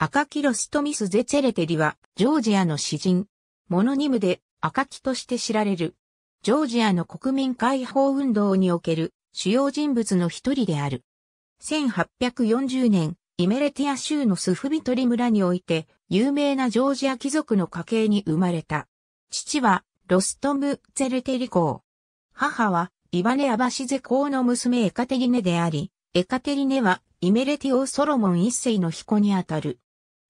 赤キロストミス・ゼツェレテリは、ジョージアの詩人。モノニムで、赤木として知られる。ジョージアの国民解放運動における主要人物の一人である。1840年、イメレティア州のスフビトリ村において、有名なジョージア貴族の家系に生まれた。父は、ロストム・ツェルテリ公。母は、イバネ・アバシゼ公の娘エカテリネであり、エカテリネは、イメレティオ・ソロモン一世の彦にあたる。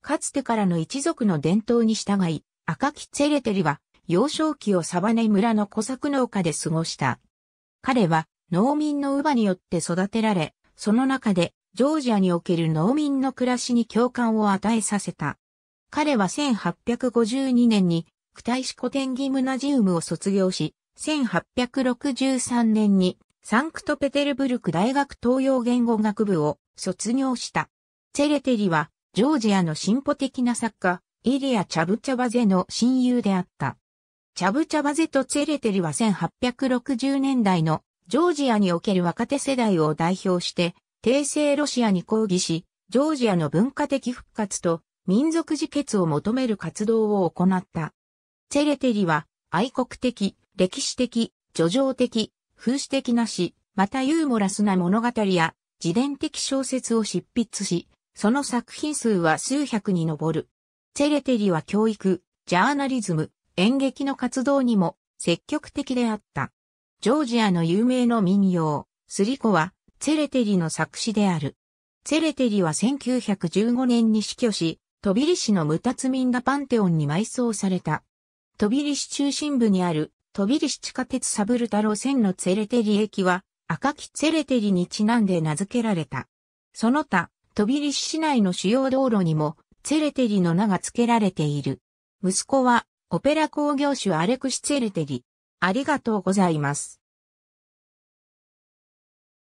かつてからの一族の伝統に従い、赤木ツェレテリは幼少期をサバネ村の小作農家で過ごした。彼は農民の乳母によって育てられ、その中でジョージアにおける農民の暮らしに共感を与えさせた。彼は1852年に区体市古典ギムナジウムを卒業し、1863年にサンクトペテルブルク大学東洋言語学部を卒業した。ツェレテリはジョージアの進歩的な作家、イリア・チャブチャバゼの親友であった。チャブチャバゼとツェレテリは1860年代のジョージアにおける若手世代を代表して、帝政ロシアに抗議し、ジョージアの文化的復活と民族自決を求める活動を行った。ツェレテリは愛国的、歴史的、叙情的、風刺的な詩、またユーモラスな物語や自伝的小説を執筆し、その作品数は数百に上る。ツェレテリは教育、ジャーナリズム、演劇の活動にも積極的であった。ジョージアの有名の民謡、スリコは、ツェレテリの作詞である。ツェレテリは1915年に死去し、トビリ市のムタツミンダパンテオンに埋葬された。トビリ市中心部にある、トビリシ地下鉄サブルタ路線のツェレテリ駅は、赤きツェレテリにちなんで名付けられた。その他、飛びリ市内の主要道路にも、ツェルテリの名が付けられている。息子は、オペラ工業主アレクシ・ツェルテリ。ありがとうございます。